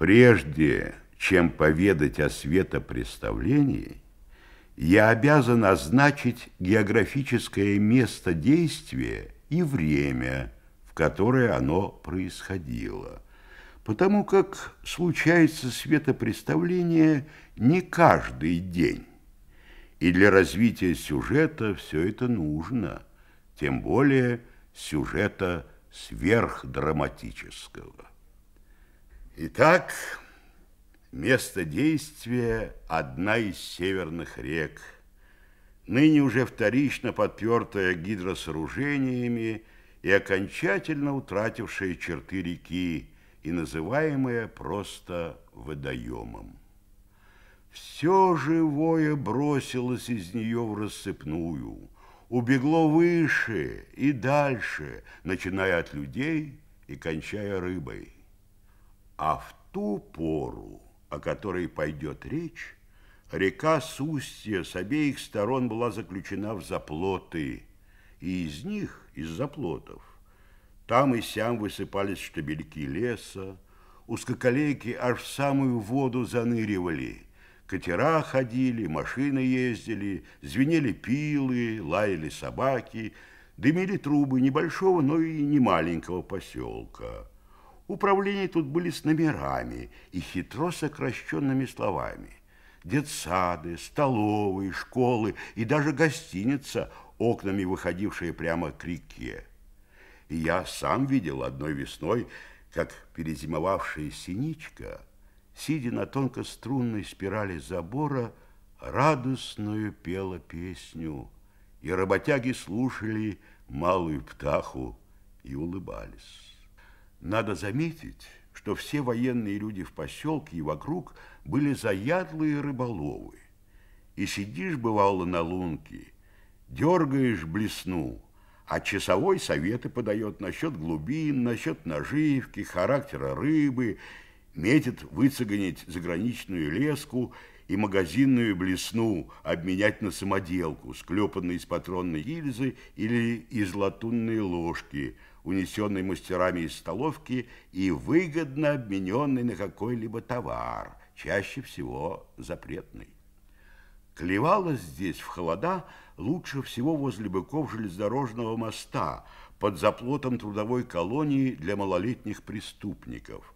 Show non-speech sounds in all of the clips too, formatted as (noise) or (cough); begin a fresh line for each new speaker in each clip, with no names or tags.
Прежде чем поведать о светопреставлении, я обязан означить географическое место действия и время, в которое оно происходило, потому как случается светопреставление не каждый день, и для развития сюжета все это нужно, тем более сюжета сверхдраматического. Итак, место действия – одна из северных рек, ныне уже вторично подпертая гидросооружениями и окончательно утратившая черты реки и называемая просто водоемом. Все живое бросилось из нее в рассыпную, убегло выше и дальше, начиная от людей и кончая рыбой. А в ту пору, о которой пойдет речь, река Сустья с обеих сторон была заключена в заплоты, и из них, из заплотов, там и сям высыпались штабельки леса, узкоколейки аж в самую воду заныривали, катера ходили, машины ездили, звенели пилы, лаяли собаки, дымили трубы небольшого, но и не маленького поселка – Управления тут были с номерами и хитро сокращенными словами. Детсады, столовые, школы и даже гостиница, окнами выходившие прямо к реке. И я сам видел одной весной, как перезимовавшая синичка, сидя на тонко струнной спирали забора, радостную пела песню, и работяги слушали малую птаху и улыбались. Надо заметить, что все военные люди в поселке и вокруг были заядлые рыболовы. И сидишь, бывало, на лунке, дергаешь блесну, а часовой советы подает насчет глубин, насчет наживки, характера рыбы, метит выцеганить заграничную леску и магазинную блесну обменять на самоделку, склепанную из патронной гильзы или из латунной ложки – унесенный мастерами из столовки и выгодно обмененный на какой-либо товар, чаще всего запретный. Клевалось здесь в холода лучше всего возле быков железнодорожного моста под заплотом трудовой колонии для малолетних преступников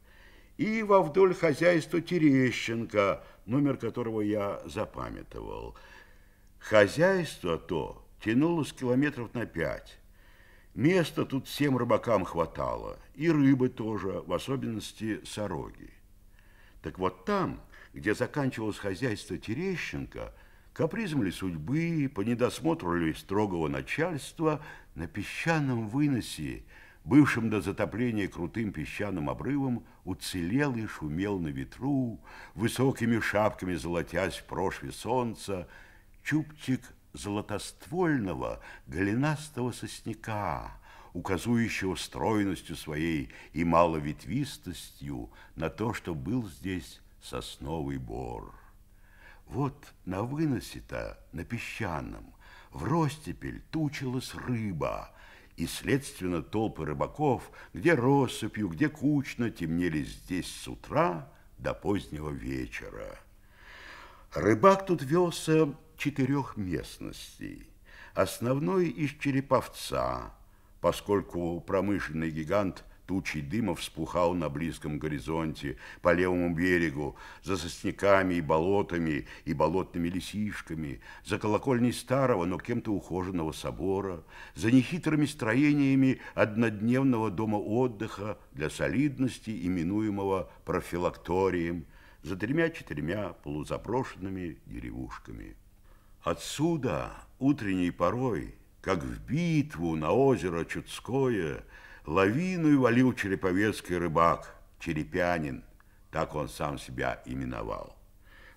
и во вдоль хозяйства Терещенко, номер которого я запамятовал. Хозяйство то тянулось километров на пять, Места тут всем рыбакам хватало, и рыбы тоже, в особенности сороги. Так вот там, где заканчивалось хозяйство Терещенко, капризом ли судьбы, по недосмотру ли строгого начальства, на песчаном выносе, бывшем до затопления крутым песчаным обрывом, уцелел и шумел на ветру, высокими шапками золотясь в прошве солнца, чубчик золотоствольного голенастого сосняка, указующего стройностью своей и маловетвистостью на то, что был здесь сосновый бор. Вот на выносе-то, на песчаном, в ростепель тучилась рыба, и, следственно, толпы рыбаков, где россыпью, где кучно, темнели здесь с утра до позднего вечера. Рыбак тут велся четырех местностей. Основной из Череповца, поскольку промышленный гигант тучей дыма вспухал на близком горизонте по левому берегу, за сосняками и болотами, и болотными лисишками, за колокольней старого, но кем-то ухоженного собора, за нехитрыми строениями однодневного дома отдыха для солидности, именуемого профилакторием, за тремя-четырьмя полузапрошенными деревушками. Отсюда утренней порой, как в битву на озеро Чудское, лавиной валил череповецкий рыбак, черепянин, так он сам себя именовал.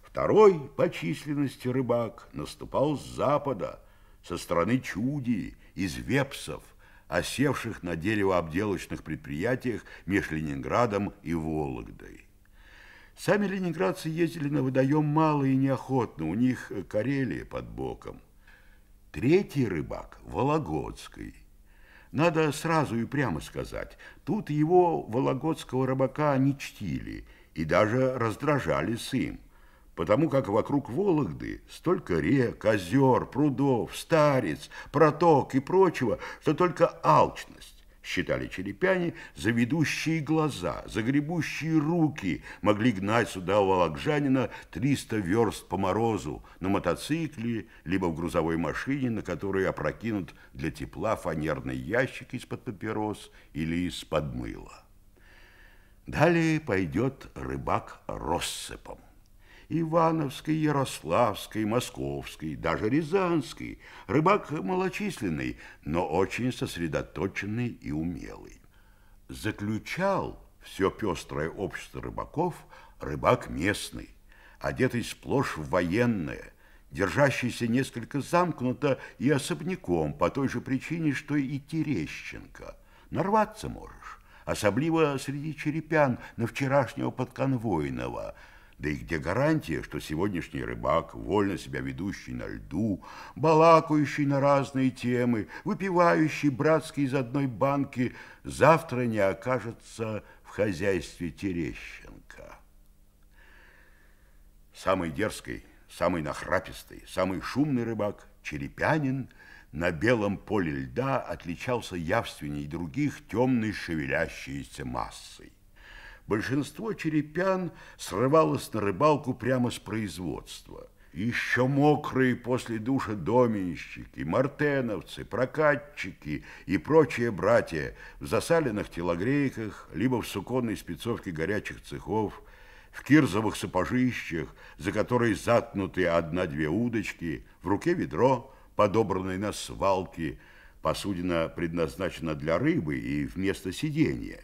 Второй по численности рыбак наступал с запада, со стороны Чуди из вепсов, осевших на деревообделочных предприятиях между Ленинградом и Вологдой. Сами ленинградцы ездили на водоем мало и неохотно, у них э, Карелия под боком. Третий рыбак – Вологодский. Надо сразу и прямо сказать, тут его, вологодского рыбака, не чтили и даже раздражали сым, потому как вокруг Вологды столько рек, озер, прудов, старец, проток и прочего, что только алчность считали черепяне, ведущие глаза, за гребущие руки могли гнать сюда у Алакжанина 300 верст по морозу на мотоцикле, либо в грузовой машине, на которой опрокинут для тепла фанерный ящик из-под папирос или из-под мыла. Далее пойдет рыбак россыпом. Ивановской, Ярославской, Московской, даже Рязанской. Рыбак малочисленный, но очень сосредоточенный и умелый. Заключал все пестрое общество рыбаков рыбак местный, одетый сплошь в военное, держащийся несколько замкнуто и особняком по той же причине, что и Терещенко. Нарваться можешь, особливо среди черепян на вчерашнего подконвойного – да и где гарантия, что сегодняшний рыбак, вольно себя ведущий на льду, балакающий на разные темы, выпивающий братский из одной банки, завтра не окажется в хозяйстве Терещенко? Самый дерзкий, самый нахрапистый, самый шумный рыбак, черепянин, на белом поле льда отличался явственней других темной шевелящейся массой большинство черепян срывалось на рыбалку прямо с производства. Еще мокрые после душа доменщики, мартеновцы, прокатчики и прочие братья в засаленных телогрейках, либо в суконной спецовке горячих цехов, в кирзовых сапожищах, за которые заткнуты одна-две удочки, в руке ведро, подобранное на свалке, посудина предназначена для рыбы и вместо сидения.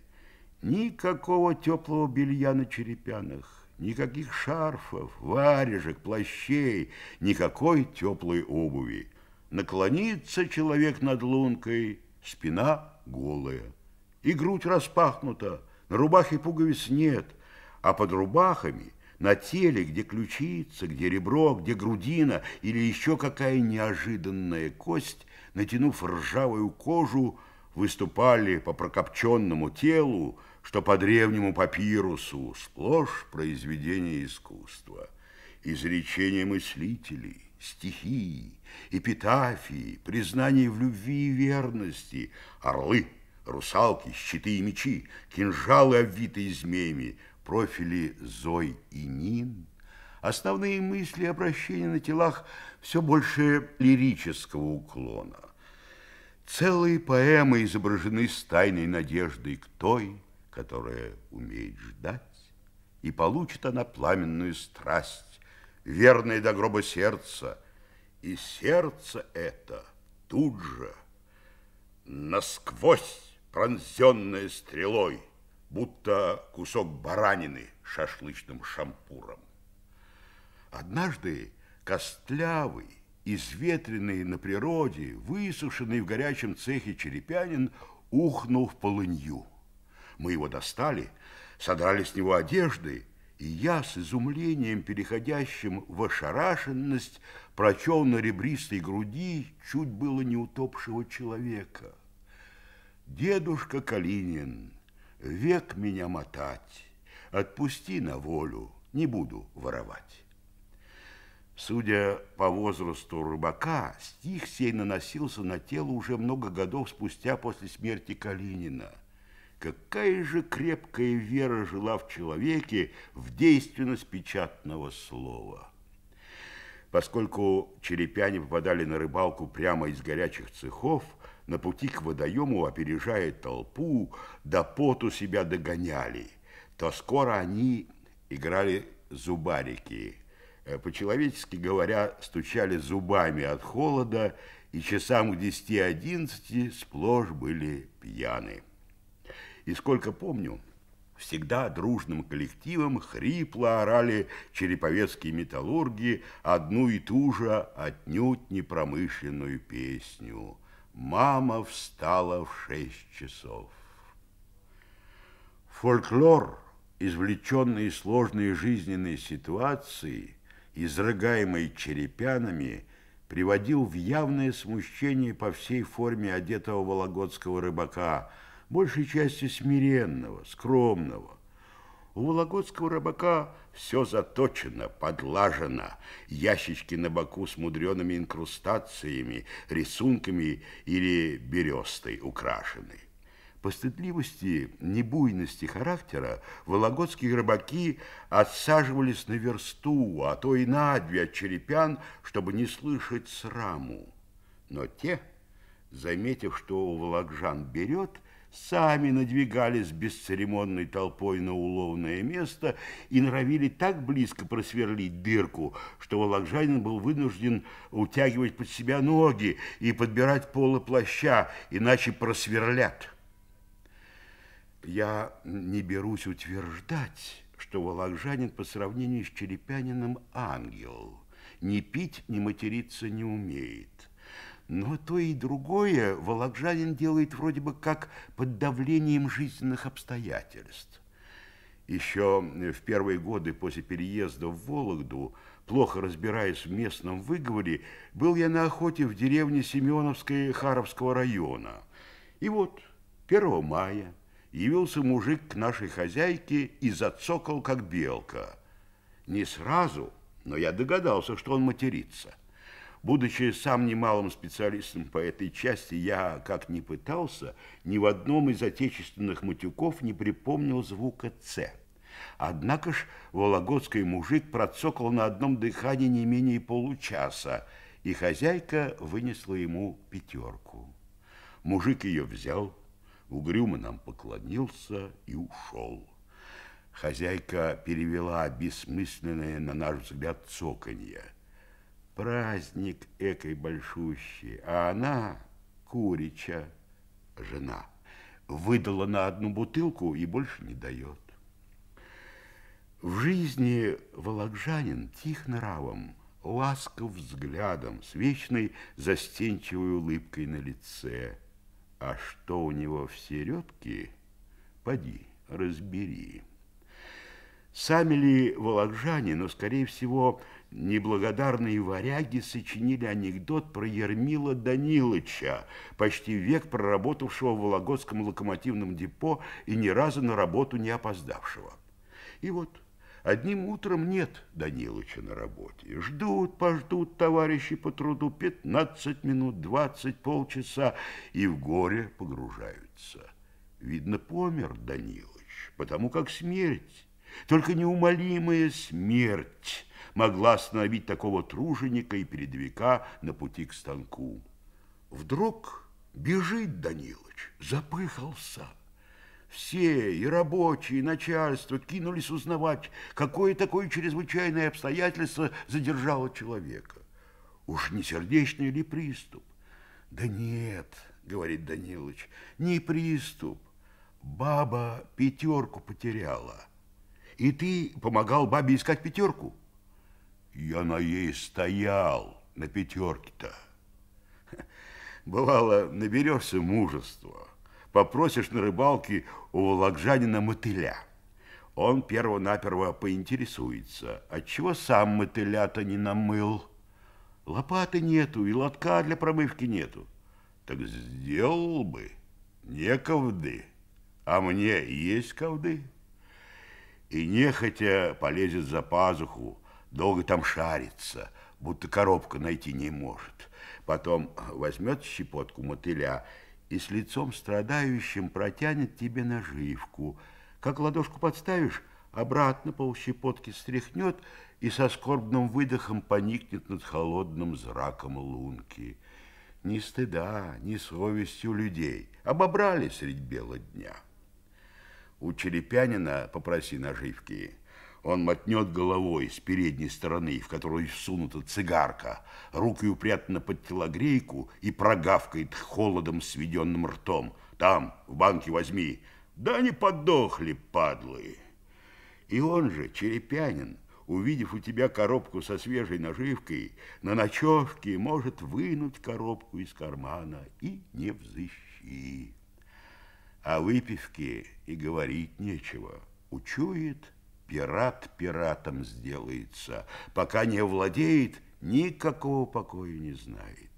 Никакого теплого белья на черепянах, никаких шарфов, варежек, плащей, никакой теплой обуви. Наклонится человек над лункой, спина голая, и грудь распахнута, на рубахе пуговиц нет, а под рубахами на теле, где ключица, где ребро, где грудина или еще какая неожиданная кость, натянув ржавую кожу, выступали по прокопченному телу, что по древнему папирусу сплошь произведение искусства, изречения мыслителей, стихии, эпитафии, признаний в любви и верности, орлы, русалки, щиты и мечи, кинжалы, обвитые змеями, профили Зой и Нин. Основные мысли обращения на телах все больше лирического уклона. Целые поэмы изображены с тайной надеждой к той, которая умеет ждать, и получит она пламенную страсть, верное до гроба сердца, и сердце это тут же, насквозь пронзенное стрелой, будто кусок баранины шашлычным шампуром. Однажды костлявый, изветренный на природе, высушенный в горячем цехе черепянин ухнул в полынью – мы его достали, содрали с него одежды, и я с изумлением, переходящим в ошарашенность, прочел на ребристой груди чуть было не утопшего человека. «Дедушка Калинин, век меня мотать, отпусти на волю, не буду воровать». Судя по возрасту рыбака, стих сей наносился на тело уже много годов спустя после смерти Калинина – Какая же крепкая вера жила в человеке в действенность печатного слова. Поскольку черепяне попадали на рыбалку прямо из горячих цехов, на пути к водоему, опережая толпу, до поту себя догоняли, то скоро они играли зубарики. Э, по-человечески говоря, стучали зубами от холода и часам к десяти-одиннадцати сплошь были пьяны. И сколько помню, всегда дружным коллективом хрипло орали череповецкие металлурги одну и ту же отнюдь непромышленную песню. «Мама встала в шесть часов». Фольклор, извлеченный из сложной жизненной ситуации, изрыгаемый черепянами, приводил в явное смущение по всей форме одетого вологодского рыбака – большей частью смиренного, скромного. У вологодского рыбака все заточено, подлажено. Ящички на боку с мудреными инкрустациями, рисунками или берестой украшены. По стыдливости, небуйности характера вологодские рыбаки отсаживались на версту, а то и на две от черепян, чтобы не слышать сраму. Но те, заметив, что у Вологжан берет – сами надвигались бесцеремонной толпой на уловное место и норовили так близко просверлить дырку, что Волокжанин был вынужден утягивать под себя ноги и подбирать полы плаща, иначе просверлят. Я не берусь утверждать, что Волокжанин по сравнению с Черепяниным ангел. Ни пить, ни материться не умеет. Но то и другое Волокжанин делает вроде бы как под давлением жизненных обстоятельств. Еще э, в первые годы после переезда в Вологду, плохо разбираясь в местном выговоре, был я на охоте в деревне Семеновской Харовского района. И вот 1 мая явился мужик к нашей хозяйке и зацокал, как белка. Не сразу, но я догадался, что он матерится. Будучи сам немалым специалистом по этой части, я, как ни пытался, ни в одном из отечественных матюков не припомнил звука «ц». Однако ж вологодский мужик процокал на одном дыхании не менее получаса, и хозяйка вынесла ему пятерку. Мужик ее взял, угрюмо нам поклонился и ушел. Хозяйка перевела бессмысленное, на наш взгляд, цоканье – праздник экой большущий, а она, курича, жена, выдала на одну бутылку и больше не дает. В жизни волокжанин тих нравом, ласков взглядом, с вечной застенчивой улыбкой на лице. А что у него в середке, поди, разбери. Сами ли волокжане, но, скорее всего, Неблагодарные варяги сочинили анекдот про Ермила Данилыча, почти век проработавшего в Вологодском локомотивном депо и ни разу на работу не опоздавшего. И вот одним утром нет Данилыча на работе. Ждут, пождут товарищи по труду 15 минут, 20, полчаса и в горе погружаются. Видно, помер Данилыч, потому как смерть, только неумолимая смерть, могла остановить такого труженика и передвига на пути к станку. Вдруг бежит Данилыч, запыхался. Все, и рабочие, и начальство, кинулись узнавать, какое такое чрезвычайное обстоятельство задержало человека. Уж не сердечный ли приступ? Да нет, говорит Данилович, не приступ. Баба пятерку потеряла. И ты помогал бабе искать пятерку? Я на ней стоял, на пятерке-то. Бывало, наберешься мужества, попросишь на рыбалке у волокжанина мотыля. Он перво-наперво поинтересуется, отчего сам мотыля-то не намыл. Лопаты нету и лотка для промывки нету. Так сделал бы, не ковды, а мне есть ковды. И нехотя полезет за пазуху, Долго там шарится, будто коробка найти не может. Потом э, возьмет щепотку мотыля и с лицом страдающим протянет тебе наживку. Как ладошку подставишь, обратно полщепотки стряхнет и со скорбным выдохом поникнет над холодным зраком лунки. Ни стыда, ни совести у людей. Обобрали средь бела дня. У черепянина попроси наживки – он мотнет головой с передней стороны, в которую всунута цигарка, рукой упрятана под телогрейку и прогавкает холодом сведенным ртом. «Там, в банке возьми!» «Да не подохли, падлы!» И он же, черепянин, увидев у тебя коробку со свежей наживкой, на ночевке может вынуть коробку из кармана и не взыщи. О выпивке и говорить нечего. Учует Пират пиратом сделается, пока не владеет, никакого покоя не знает.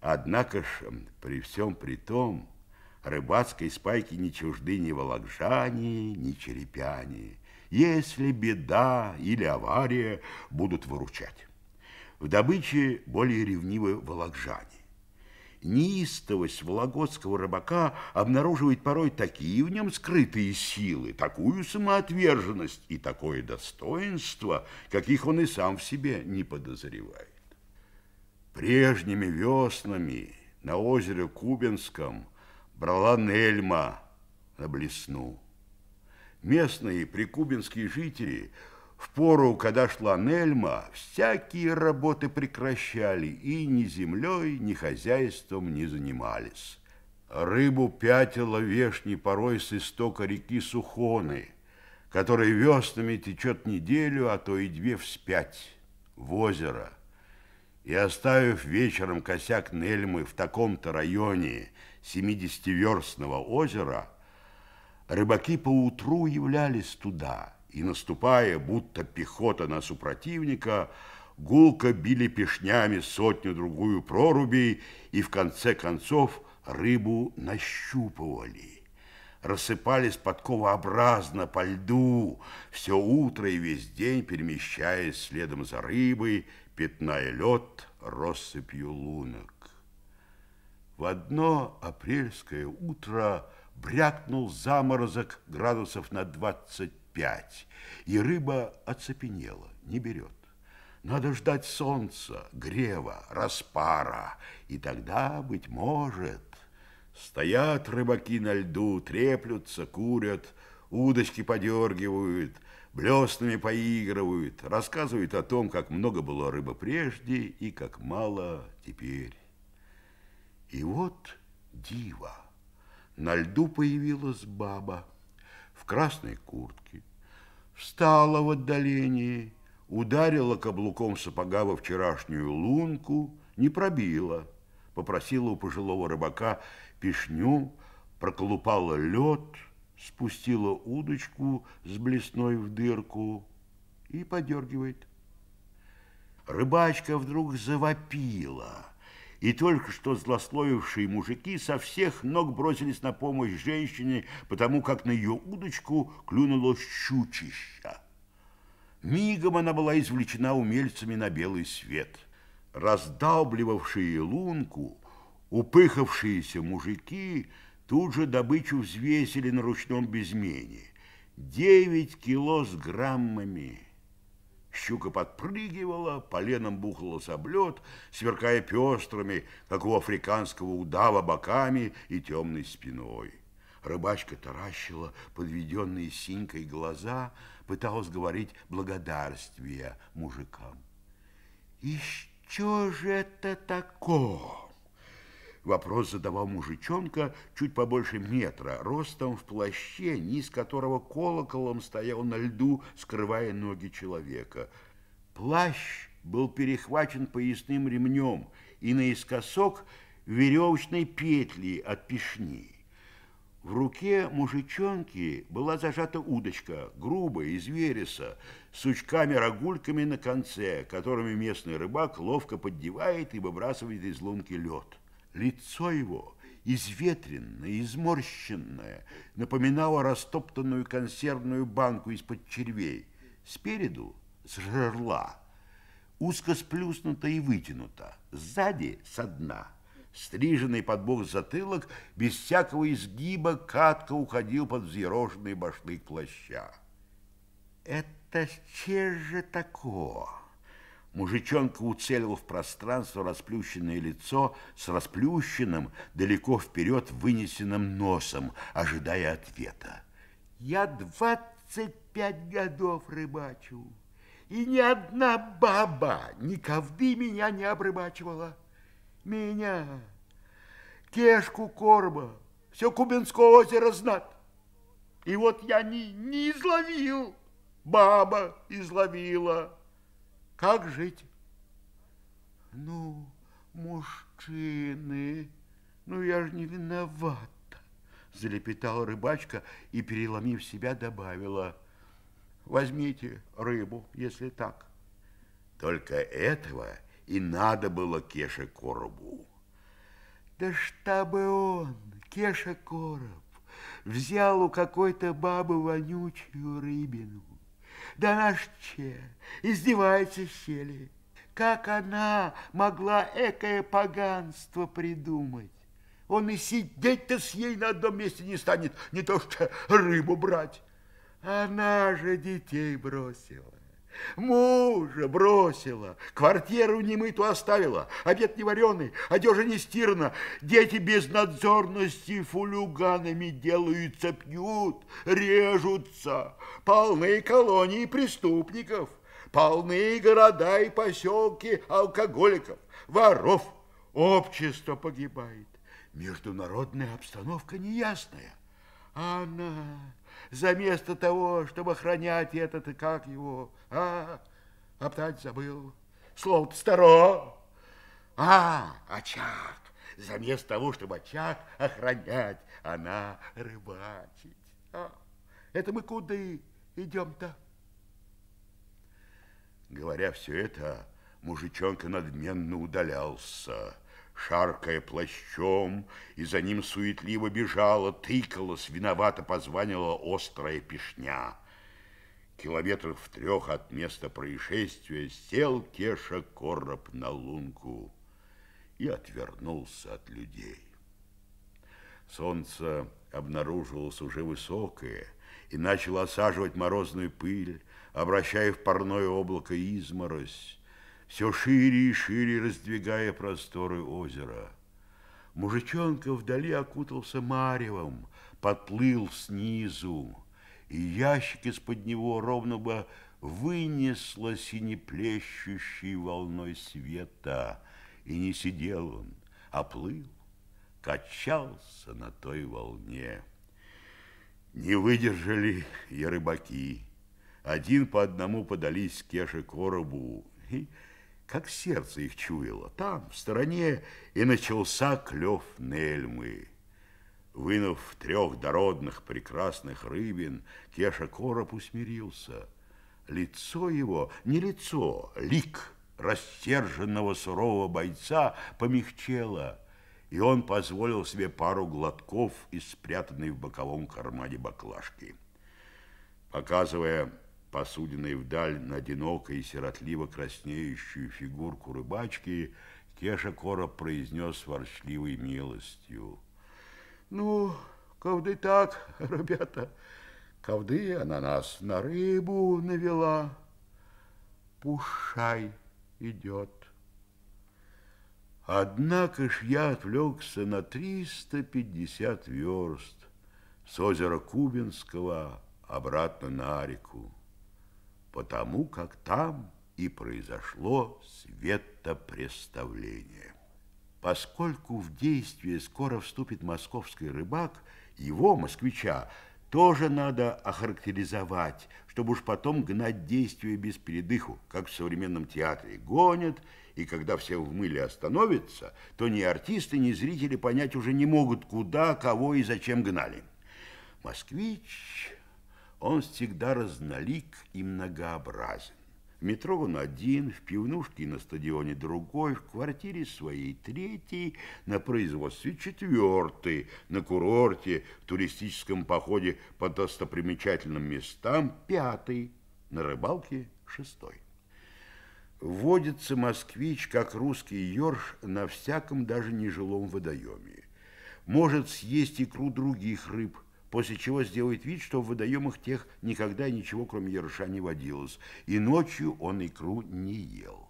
Однако ж, при всем при том, рыбацкой спайки не чужды ни вологжане, ни черепяне. Если беда или авария, будут выручать. В добыче более ревнивы вологжане. Неистовость вологодского рыбака обнаруживает порой такие в нем скрытые силы, такую самоотверженность и такое достоинство, каких он и сам в себе не подозревает. Прежними веснами на озере Кубинском брала Нельма на блесну. Местные прикубинские жители – в пору, когда шла Нельма, всякие работы прекращали и ни землей, ни хозяйством не занимались. Рыбу пятила вешней порой с истока реки Сухоны, которая веснами течет неделю, а то и две вспять, в озеро. И оставив вечером косяк Нельмы в таком-то районе 70-верстного озера, рыбаки поутру являлись туда – и, наступая, будто пехота на супротивника, гулко били пешнями сотню-другую прорубей и, в конце концов, рыбу нащупывали. Рассыпались подковообразно по льду, все утро и весь день перемещаясь следом за рыбой, пятная лед россыпью лунок. В одно апрельское утро брякнул заморозок градусов на 25 пять, и рыба оцепенела, не берет. Надо ждать солнца, грева, распара, и тогда, быть может... Стоят рыбаки на льду, треплются, курят, удочки подергивают, блестными поигрывают, рассказывают о том, как много было рыбы прежде и как мало теперь. И вот диво. На льду появилась баба красной куртке, встала в отдалении, ударила каблуком сапога во вчерашнюю лунку, не пробила, попросила у пожилого рыбака пешню, проколупала лед, спустила удочку с блесной в дырку и подергивает. Рыбачка вдруг завопила – и только что злословившие мужики со всех ног бросились на помощь женщине, потому как на ее удочку клюнуло щучище. Мигом она была извлечена умельцами на белый свет. Раздалбливавшие лунку, упыхавшиеся мужики тут же добычу взвесили на ручном безмене. Девять кило с граммами – Щука подпрыгивала, поленом бухала соблет, сверкая пестрыми, как у африканского удава, боками и темной спиной. Рыбачка таращила подведенные синькой глаза, пыталась говорить благодарствие мужикам. «И что же это такое?» Вопрос задавал мужичонка чуть побольше метра, ростом в плаще, низ которого колоколом стоял на льду, скрывая ноги человека. Плащ был перехвачен поясным ремнем и наискосок веревочной петли от пешни. В руке мужичонки была зажата удочка, грубая, из вереса, с сучками-рогульками на конце, которыми местный рыбак ловко поддевает и выбрасывает из лунки лед. Лицо его, изветренное, изморщенное, напоминало растоптанную консервную банку из-под червей. Спереду – с узко сплюснуто и вытянуто, сзади – со дна. Стриженный под бок затылок, без всякого изгиба, катко уходил под взъерошенный башлык плаща. «Это че же такое?» Мужичонка уцелил в пространство расплющенное лицо с расплющенным, далеко вперед вынесенным носом, ожидая ответа. «Я двадцать пять годов рыбачу, и ни одна баба никогда меня не обрыбачивала. Меня, кешку корма, все Кубинское озеро знат. И вот я не, не изловил, баба изловила». Как жить? Ну, мужчины, ну я же не виновата, залепетала рыбачка и, переломив себя, добавила. Возьмите рыбу, если так. Только этого и надо было Кеше Коробу. Да штабы он, Кеша Короб, взял у какой-то бабы вонючую рыбину да наш Че, издевается щели. Как она могла экое поганство придумать? Он и сидеть-то с ней на одном месте не станет, не то что рыбу брать. Она же детей бросила. Мужа бросила, квартиру немыту оставила, обед не вареный, одежа не стирна, дети без надзорности фулюганами делаются, пьют, режутся, полные колонии преступников, полные города и поселки алкоголиков, воров. Общество погибает, международная обстановка неясная. Она за место того, чтобы охранять этот, как его, а, оптать забыл, слово старо, а, очаг, за место того, чтобы очаг охранять, она рыбачить. А, это мы куда идем-то? Говоря все это, мужичонка надменно удалялся, шаркая плащом, и за ним суетливо бежала, тыкалась, виновато позванила острая пешня. Километров в трех от места происшествия сел Кеша короб на лунку и отвернулся от людей. Солнце обнаружилось уже высокое и начало осаживать морозную пыль, обращая в парное облако изморозь, все шире и шире раздвигая просторы озера. Мужичонка вдали окутался маревом, подплыл снизу, и ящик из-под него ровно бы вынесло синеплещущей волной света, и не сидел он, а плыл, качался на той волне. Не выдержали и рыбаки. Один по одному подались Кеше коробу, и как сердце их чуяло. Там, в стороне, и начался клев Нельмы. Вынув трех дородных прекрасных рыбин, Кеша Короб усмирился. Лицо его, не лицо, лик растерженного сурового бойца помягчело, и он позволил себе пару глотков из спрятанной в боковом кармане баклажки. Показывая посудиной вдаль на одинокой и сиротливо краснеющую фигурку рыбачки, Кеша Короб произнес ворчливой милостью. «Ну, ковды так, (laughs) ребята, ковды она нас на рыбу навела. Пушай идет». Однако ж я отвлекся на 350 верст с озера Кубинского обратно на реку потому как там и произошло светопреставление. Поскольку в действие скоро вступит московский рыбак, его, москвича, тоже надо охарактеризовать, чтобы уж потом гнать действие без передыху, как в современном театре гонят, и когда все в мыле остановятся, то ни артисты, ни зрители понять уже не могут, куда, кого и зачем гнали. Москвич он всегда разнолик и многообразен. В метро он один, в пивнушке на стадионе другой, в квартире своей третий, на производстве четвертый, на курорте, в туристическом походе по достопримечательным местам пятый, на рыбалке шестой. Водится москвич, как русский ерш, на всяком даже нежилом водоеме. Может съесть икру других рыб – после чего сделает вид, что в водоемах тех никогда ничего, кроме ерша, не водилось, и ночью он икру не ел.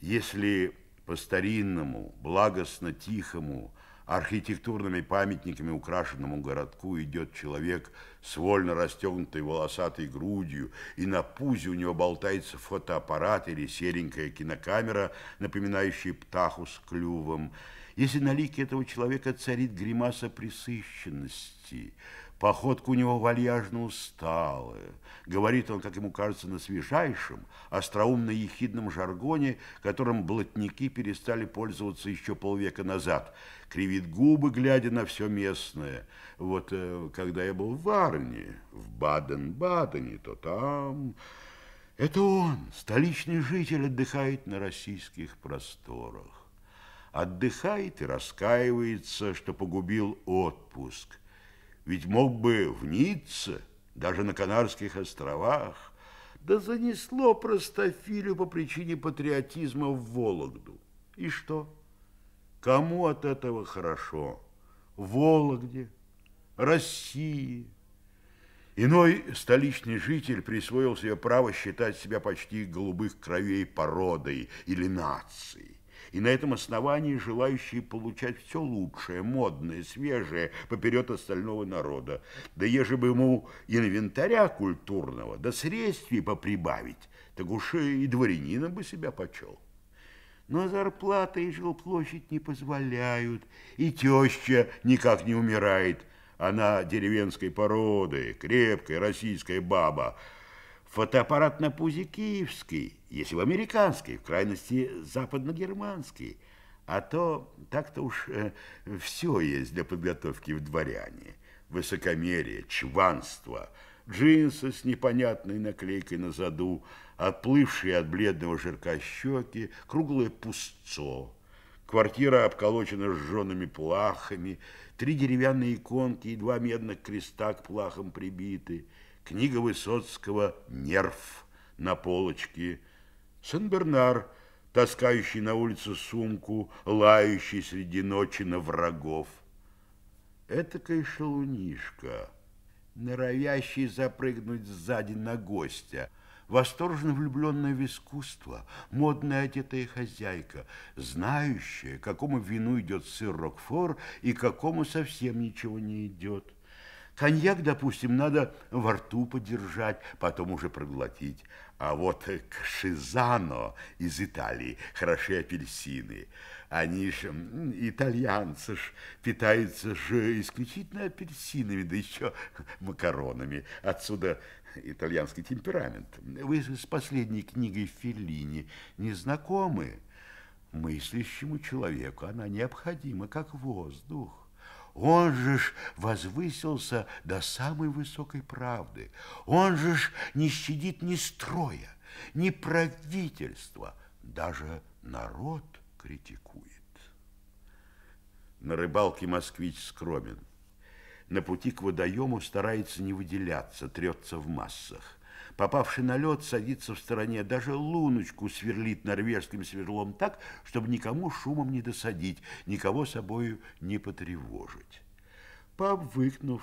Если по-старинному, благостно-тихому, архитектурными памятниками украшенному городку идет человек с вольно расстегнутой волосатой грудью, и на пузе у него болтается фотоаппарат или серенькая кинокамера, напоминающая птаху с клювом, если на лике этого человека царит гримаса присыщенности, походка у него вальяжно усталая, говорит он, как ему кажется, на свежайшем, остроумно-ехидном жаргоне, которым блатники перестали пользоваться еще полвека назад, кривит губы, глядя на все местное. Вот э, когда я был в Варне, в Баден-Бадене, то там... Это он, столичный житель, отдыхает на российских просторах отдыхает и раскаивается, что погубил отпуск. Ведь мог бы в Ницце, даже на Канарских островах, да занесло простофилю по причине патриотизма в Вологду. И что? Кому от этого хорошо? Вологде, России. Иной столичный житель присвоил себе право считать себя почти голубых кровей породой или нацией и на этом основании желающие получать все лучшее, модное, свежее, поперед остального народа. Да еже бы ему инвентаря культурного, да средств поприбавить, так уж и дворянином бы себя почел. Но зарплата и жилплощадь не позволяют, и теща никак не умирает. Она деревенской породы, крепкая российская баба – Фотоаппарат на пузе киевский, если в американский, в крайности западно-германский. А то так-то уж э, все есть для подготовки в дворяне. Высокомерие, чванство, джинсы с непонятной наклейкой на заду, отплывшие от бледного жирка щеки, круглое пустцо. Квартира обколочена сжженными плахами, три деревянные иконки и два медных креста к плахам прибиты – Книга Высоцкого «Нерв» на полочке. Сен-Бернар, таскающий на улицу сумку, лающий среди ночи на врагов. Этакая шалунишка, норовящий запрыгнуть сзади на гостя, восторженно влюбленная в искусство, модная одетая хозяйка, знающая, какому вину идет сыр Рокфор и какому совсем ничего не идет. Коньяк, допустим, надо во рту подержать, потом уже проглотить. А вот кшизано из Италии, хороши апельсины. Они же, итальянцы ж, питаются же исключительно апельсинами, да еще макаронами. Отсюда итальянский темперамент. Вы с последней книгой Феллини не знакомы? Мыслящему человеку она необходима, как воздух. Он же ж возвысился до самой высокой правды. Он же ж не щадит ни строя, ни правительства, даже народ критикует. На рыбалке москвич скромен. На пути к водоему старается не выделяться, трется в массах. Попавший на лед садится в стороне, даже луночку сверлит норвежским сверлом так, чтобы никому шумом не досадить, никого собою не потревожить. Повыкнув,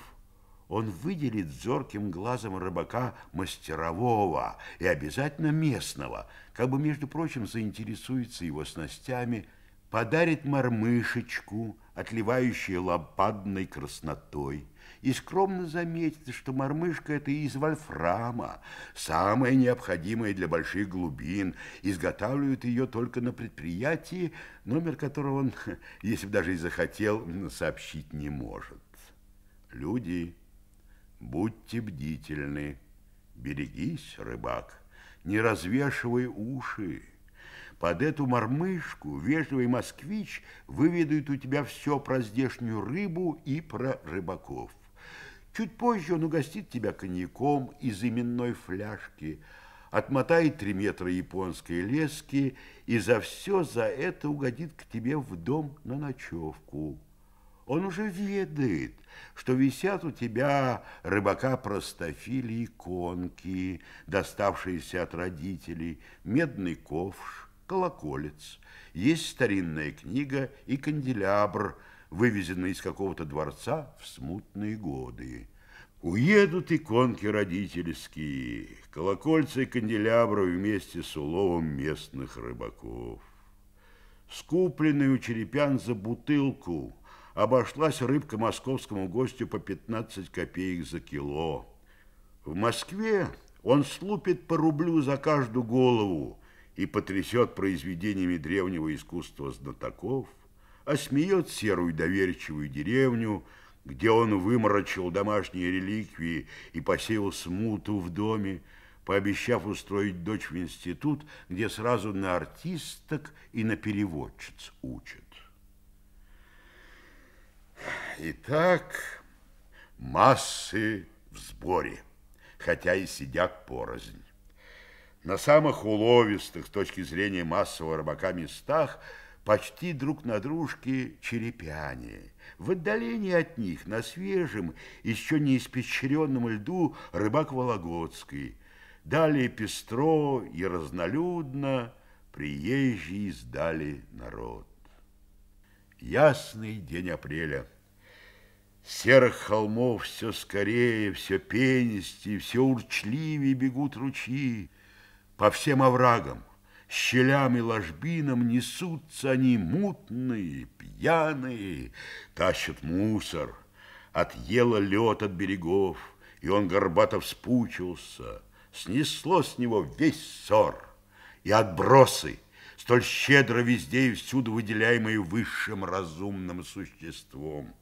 он выделит зорким глазом рыбака мастерового и обязательно местного, как бы, между прочим, заинтересуется его снастями, подарит мормышечку, отливающую лопадной краснотой, и скромно заметит, что мормышка это из вольфрама, самая необходимая для больших глубин. Изготавливают ее только на предприятии, номер которого он, (laughs) если бы даже и захотел, сообщить не может. Люди, будьте бдительны, берегись, рыбак, не развешивай уши. Под эту мормышку вежливый москвич выведает у тебя все про здешнюю рыбу и про рыбаков. Чуть позже он угостит тебя коньяком из именной фляжки, отмотает три метра японской лески и за все за это угодит к тебе в дом на ночевку. Он уже ведает, что висят у тебя рыбака-простофили иконки, доставшиеся от родителей, медный ковш, колоколец. Есть старинная книга и канделябр – вывезенные из какого-то дворца в смутные годы. Уедут иконки родительские, колокольцы и канделябры вместе с уловом местных рыбаков. Скупленный у черепян за бутылку обошлась рыбка московскому гостю по 15 копеек за кило. В Москве он слупит по рублю за каждую голову и потрясет произведениями древнего искусства знатоков – осмеет серую доверчивую деревню, где он выморочил домашние реликвии и посеял смуту в доме, пообещав устроить дочь в институт, где сразу на артисток и на переводчиц учат. Итак, массы в сборе, хотя и сидят порознь. На самых уловистых с точки зрения массового рыбака местах – почти друг на дружке черепяне. В отдалении от них, на свежем, еще не испещренном льду, рыбак Вологодский. Далее пестро и разнолюдно приезжий сдали народ. Ясный день апреля. Серых холмов все скорее, все пенистее, все урчливее бегут ручьи по всем оврагам щелям и ложбинам несутся они мутные, пьяные, тащат мусор, отъела лед от берегов, и он горбато вспучился, снесло с него весь ссор и отбросы, столь щедро везде и всюду выделяемые высшим разумным существом.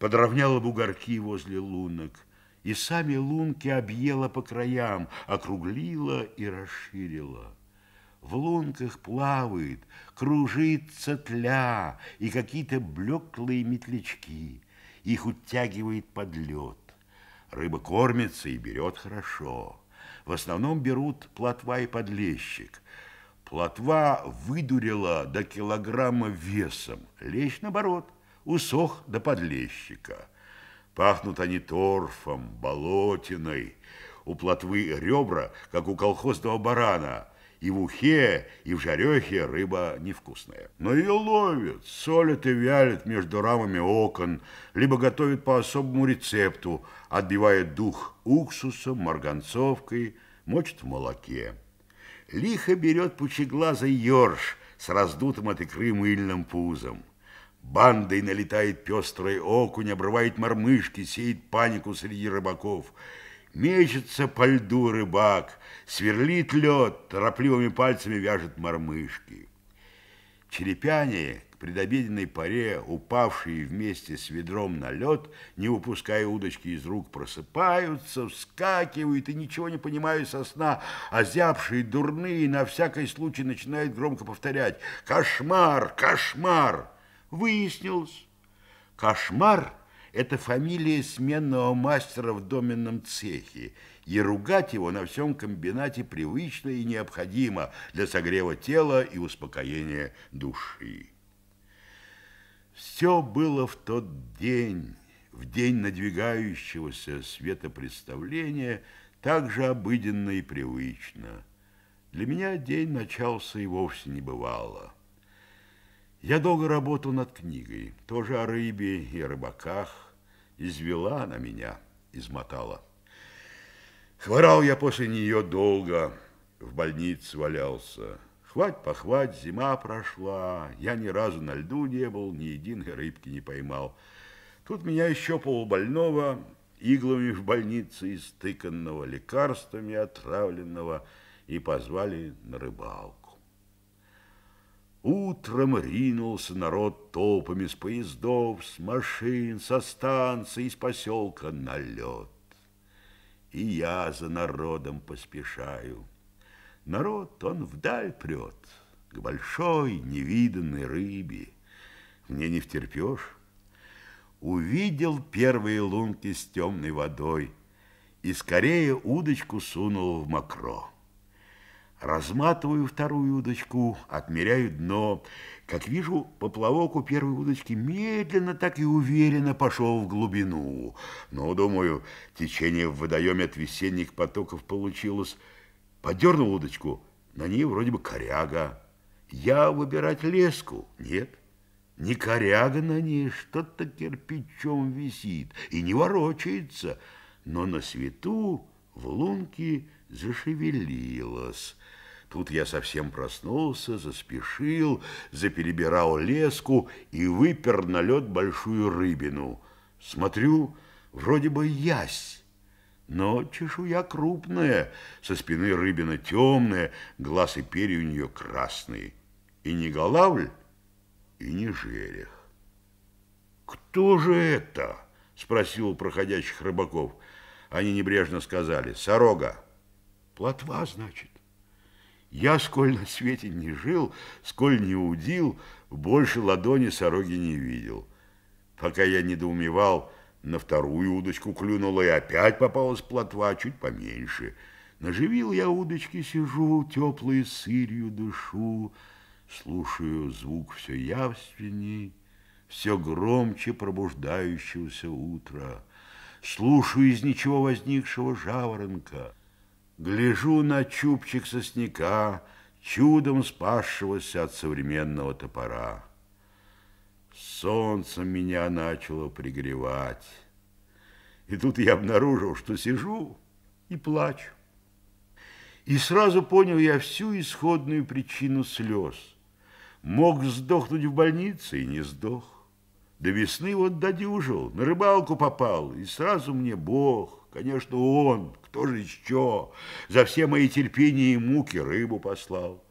Подровняла бугорки возле лунок, и сами лунки объела по краям, округлила и расширила в лунках плавает, кружится тля и какие-то блеклые метлячки. Их утягивает под лед. Рыба кормится и берет хорошо. В основном берут плотва и подлещик. Плотва выдурила до килограмма весом. Лещ, наоборот, усох до подлещика. Пахнут они торфом, болотиной. У плотвы ребра, как у колхозного барана – и в ухе, и в жарехе рыба невкусная. Но ее ловят, солят и вялят между рамами окон, либо готовят по особому рецепту, отбивая дух уксусом, марганцовкой, мочат в молоке. Лихо берет пучеглазый ерш с раздутым от икры мыльным пузом. Бандой налетает пестрый окунь, обрывает мормышки, сеет панику среди рыбаков – Мечется по льду рыбак, сверлит лед, торопливыми пальцами вяжет мормышки. Черепяне к предобеденной паре, упавшие вместе с ведром на лед, не выпуская удочки из рук, просыпаются, вскакивают и ничего не понимают со сна, озябшие, дурные, на всякий случай начинают громко повторять «Кошмар! Кошмар!» Выяснилось, кошмар – это фамилия сменного мастера в доменном цехе, и ругать его на всем комбинате привычно и необходимо для согрева тела и успокоения души. Все было в тот день, в день надвигающегося светопредставления, так же обыденно и привычно. Для меня день начался и вовсе не бывало. Я долго работал над книгой, тоже о рыбе и о рыбаках. Извела она меня, измотала. Хворал я после нее долго, в больнице валялся. Хвать-похвать, зима прошла, я ни разу на льду не был, ни единой рыбки не поймал. Тут меня еще полубольного, иглами в больнице, истыканного лекарствами отравленного, и позвали на рыбалку. Утром ринулся народ толпами с поездов, с машин, со станции, из поселка на лед. И я за народом поспешаю. Народ, он вдаль прет, к большой невиданной рыбе. Мне не втерпешь. Увидел первые лунки с темной водой и скорее удочку сунул в мокро. Разматываю вторую удочку, отмеряю дно. Как вижу, поплавок у первой удочки медленно, так и уверенно пошел в глубину. Но, думаю, течение в водоеме от весенних потоков получилось. Подернул удочку, на ней вроде бы коряга. Я выбирать леску? Нет. Не коряга на ней, что-то кирпичом висит и не ворочается. Но на свету в лунке зашевелилось. Тут я совсем проснулся, заспешил, заперебирал леску и выпер на лед большую рыбину. Смотрю, вроде бы ясь, но чешуя крупная, со спины рыбина темная, глаз и перья у нее красные. И не голавль, и не жерех. «Кто же это?» – спросил у проходящих рыбаков. Они небрежно сказали «Сорога». «Плотва, значит». Я, сколь на свете не жил, сколь не удил, больше ладони сороги не видел. Пока я недоумевал, на вторую удочку клюнула и опять попалась плотва, чуть поменьше. Наживил я удочки, сижу, теплой сырью дышу, слушаю звук все явственней, все громче пробуждающегося утра, слушаю из ничего возникшего жаворонка — Гляжу на чубчик сосняка, чудом спасшегося от современного топора. Солнце меня начало пригревать. И тут я обнаружил, что сижу и плачу. И сразу понял я всю исходную причину слез. Мог сдохнуть в больнице и не сдох. До весны вот додюжил, на рыбалку попал, и сразу мне Бог Конечно, он, кто же еще, за все мои терпения и муки рыбу послал.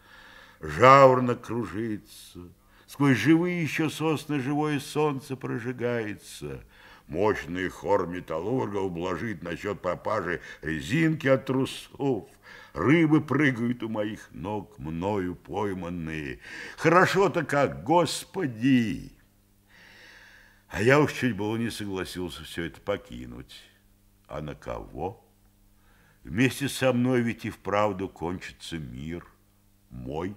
Жаворонок кружится, сквозь живые еще сосны живое солнце прожигается. Мощный хор металлургов блажит насчет пропажи резинки от трусов. Рыбы прыгают у моих ног, мною пойманные. Хорошо-то как, господи! А я уж чуть было не согласился все это покинуть а на кого? Вместе со мной ведь и вправду кончится мир мой.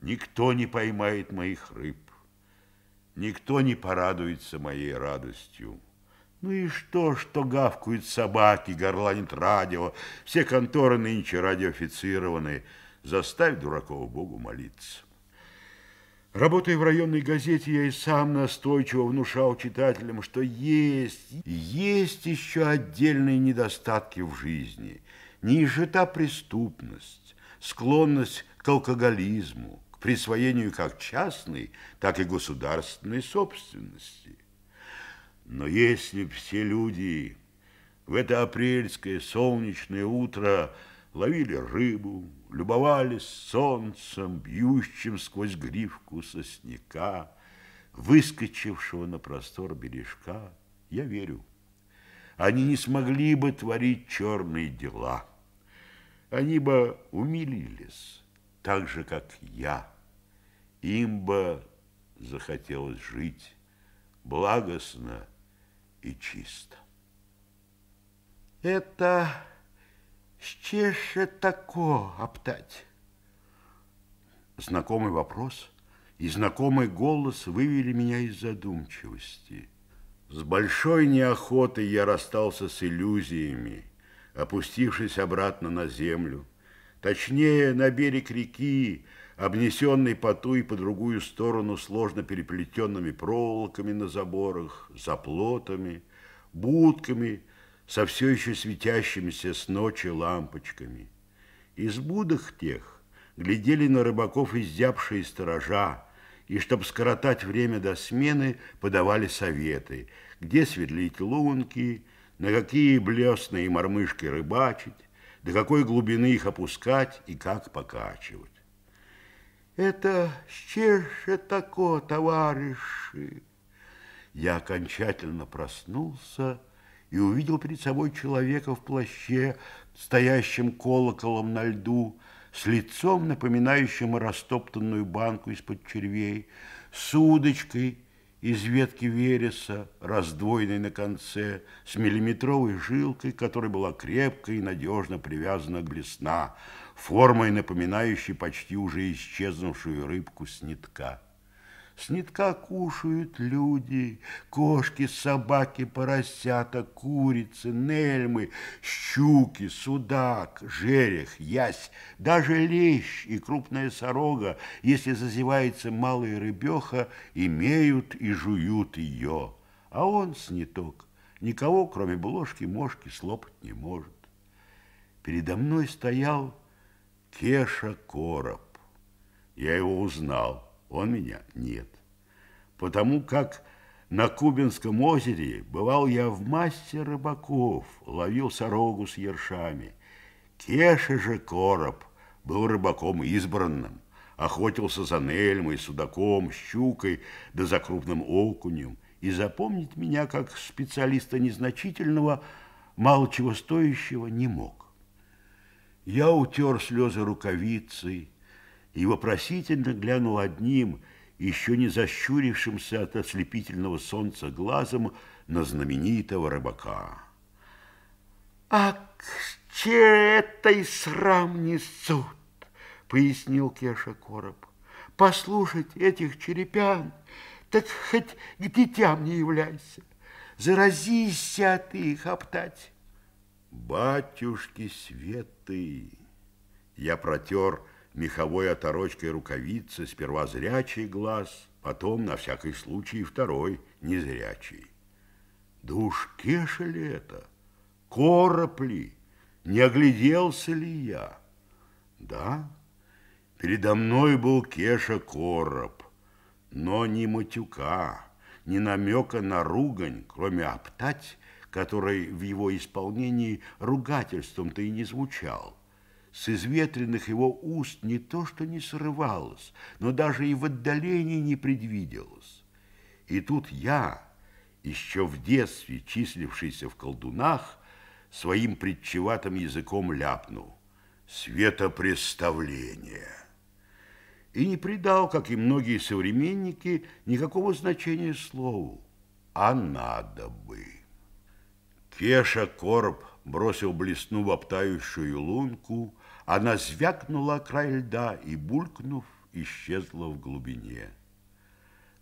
Никто не поймает моих рыб, никто не порадуется моей радостью. Ну и что, что гавкают собаки, горланит радио, все конторы нынче радиоофицированы. Заставь дураков Богу молиться. Работая в районной газете, я и сам настойчиво внушал читателям, что есть, есть еще отдельные недостатки в жизни. Нищета преступность, склонность к алкоголизму, к присвоению как частной, так и государственной собственности. Но если все люди в это апрельское солнечное утро ловили рыбу, любовались солнцем, бьющим сквозь гривку сосняка, выскочившего на простор бережка, я верю, они не смогли бы творить черные дела. Они бы умилились, так же, как я. Им бы захотелось жить благостно и чисто. Это... Ще ще тако обтать? Знакомый вопрос и знакомый голос вывели меня из задумчивости. С большой неохотой я расстался с иллюзиями, опустившись обратно на землю, точнее, на берег реки, обнесенный по ту и по другую сторону сложно переплетенными проволоками на заборах, заплотами, будками со все еще светящимися с ночи лампочками. Из будок тех глядели на рыбаков изябшие сторожа, и, чтобы скоротать время до смены, подавали советы, где светлить лунки, на какие блесны и мормышки рыбачить, до какой глубины их опускать и как покачивать. «Это что же такое, товарищи?» Я окончательно проснулся, и увидел перед собой человека в плаще, стоящим колоколом на льду, с лицом, напоминающим растоптанную банку из-под червей, с удочкой из ветки вереса, раздвоенной на конце, с миллиметровой жилкой, которая была крепко и надежно привязана к блесна, формой, напоминающей почти уже исчезнувшую рыбку с нитка. С нитка кушают люди, кошки, собаки, поросята, курицы, нельмы, щуки, судак, жерех, ясь, даже лещ и крупная сорога, если зазевается малый рыбеха, имеют и жуют ее. А он, сниток, никого, кроме Блошки-мошки, слопать не может. Передо мной стоял Кеша Короб. Я его узнал он меня нет. Потому как на Кубинском озере бывал я в массе рыбаков, ловил сорогу с ершами. Кеша же Короб был рыбаком избранным, охотился за нельмой, судаком, щукой, да за крупным окунем, и запомнить меня как специалиста незначительного, мало чего стоящего не мог. Я утер слезы рукавицей, и вопросительно глянул одним, еще не защурившимся от ослепительного солнца глазом, на знаменитого рыбака. «А с этой срам не суд!» — пояснил Кеша Короб. «Послушать этих черепян, так хоть к детям не являйся, заразися а ты их обтать!» «Батюшки светы!» Я протер меховой оторочкой рукавицы, сперва зрячий глаз, потом, на всякий случай, второй, незрячий. Да кеша ли это? Коропли? Не огляделся ли я? Да, передо мной был Кеша Короб, но ни матюка, ни намека на ругань, кроме «оптать», который в его исполнении ругательством-то и не звучал. С изветренных его уст не то что не срывалось, но даже и в отдалении не предвиделось. И тут я, еще в детстве числившийся в колдунах, своим предчеватым языком ляпнул «светопреставление» и не придал, как и многие современники, никакого значения слову, а надо бы. Кеша корб бросил блесну в обтающую лунку, она звякнула край льда и, булькнув, исчезла в глубине.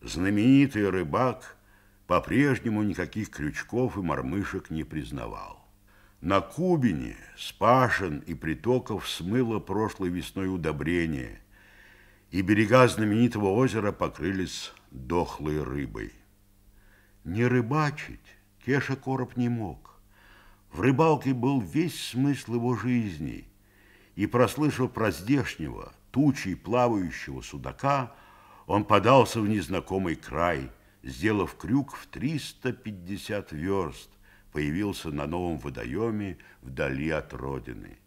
Знаменитый рыбак по-прежнему никаких крючков и мормышек не признавал. На Кубине спашен и притоков смыло прошлой весной удобрение, и берега знаменитого озера покрылись дохлой рыбой. Не рыбачить Кеша Короб не мог. В рыбалке был весь смысл его жизни – и, прослышав про здешнего, тучей плавающего судака, он подался в незнакомый край, сделав крюк в 350 верст, появился на новом водоеме вдали от родины.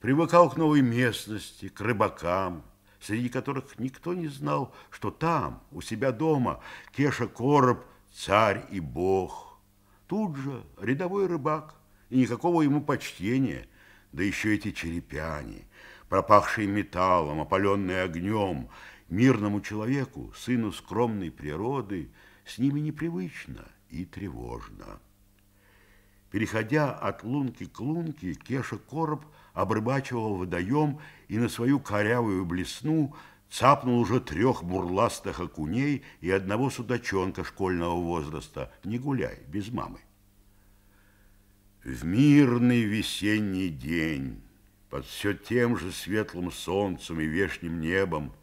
Привыкал к новой местности, к рыбакам, среди которых никто не знал, что там, у себя дома, Кеша Короб – царь и бог. Тут же рядовой рыбак, и никакого ему почтения – да еще эти черепяне, пропахшие металлом, опаленные огнем, мирному человеку, сыну скромной природы, с ними непривычно и тревожно. Переходя от лунки к лунке, Кеша Короб обрыбачивал водоем и на свою корявую блесну цапнул уже трех бурластых окуней и одного судачонка школьного возраста. Не гуляй, без мамы. В мирный весенний день, под все тем же светлым солнцем и вешним небом,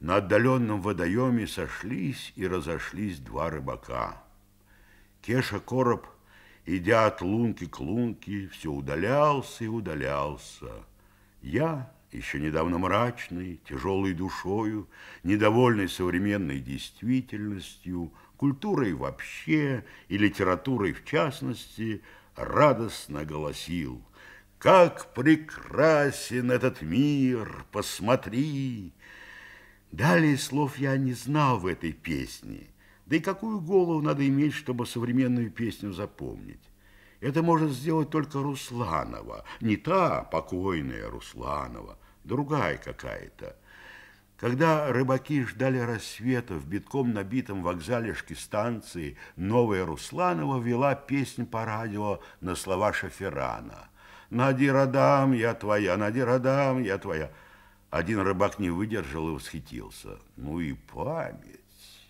на отдаленном водоеме сошлись и разошлись два рыбака. Кеша Короб, идя от лунки к лунке, все удалялся и удалялся. Я, еще недавно мрачный, тяжелый душою, недовольный современной действительностью, культурой вообще и литературой в частности – радостно голосил. Как прекрасен этот мир, посмотри! Далее слов я не знал в этой песне. Да и какую голову надо иметь, чтобы современную песню запомнить? Это может сделать только Русланова. Не та покойная Русланова, другая какая-то. Когда рыбаки ждали рассвета в битком набитом вокзалешке станции, новая Русланова вела песнь по радио на слова шоферана «Нади, Радам, я твоя, Нади, Радам, я твоя». Один рыбак не выдержал и восхитился. Ну и память.